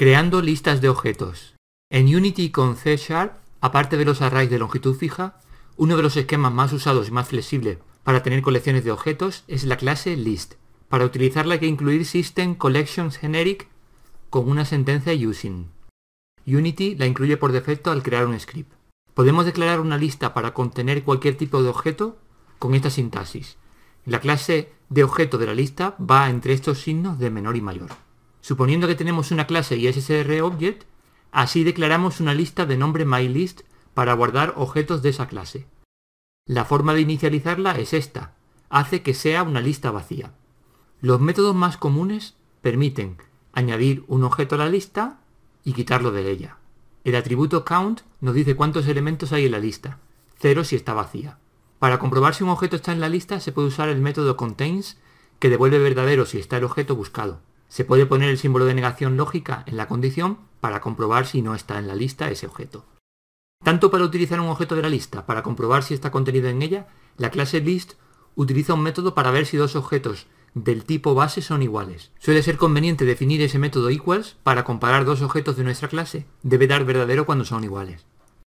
creando listas de objetos. En Unity con C Sharp, aparte de los arrays de longitud fija, uno de los esquemas más usados y más flexibles para tener colecciones de objetos es la clase list. Para utilizarla hay que incluir System Collections Generic con una sentencia using. Unity la incluye por defecto al crear un script. Podemos declarar una lista para contener cualquier tipo de objeto con esta sintaxis. La clase de objeto de la lista va entre estos signos de menor y mayor. Suponiendo que tenemos una clase y object, así declaramos una lista de nombre myList para guardar objetos de esa clase. La forma de inicializarla es esta, hace que sea una lista vacía. Los métodos más comunes permiten añadir un objeto a la lista y quitarlo de ella. El atributo count nos dice cuántos elementos hay en la lista, 0 si está vacía. Para comprobar si un objeto está en la lista se puede usar el método contains que devuelve verdadero si está el objeto buscado. Se puede poner el símbolo de negación lógica en la condición para comprobar si no está en la lista ese objeto. Tanto para utilizar un objeto de la lista para comprobar si está contenido en ella, la clase list utiliza un método para ver si dos objetos del tipo base son iguales. Suele ser conveniente definir ese método equals para comparar dos objetos de nuestra clase. Debe dar verdadero cuando son iguales.